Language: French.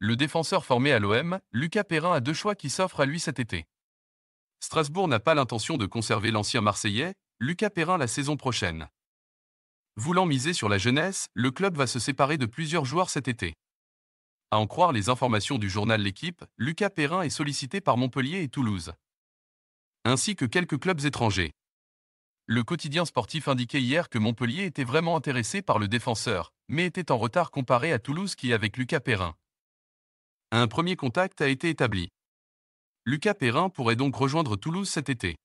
Le défenseur formé à l'OM, Lucas Perrin a deux choix qui s'offrent à lui cet été. Strasbourg n'a pas l'intention de conserver l'ancien Marseillais, Lucas Perrin la saison prochaine. Voulant miser sur la jeunesse, le club va se séparer de plusieurs joueurs cet été. À en croire les informations du journal L'équipe, Lucas Perrin est sollicité par Montpellier et Toulouse, ainsi que quelques clubs étrangers. Le quotidien sportif indiquait hier que Montpellier était vraiment intéressé par le défenseur, mais était en retard comparé à Toulouse qui avec Lucas Perrin. Un premier contact a été établi. Lucas Perrin pourrait donc rejoindre Toulouse cet été.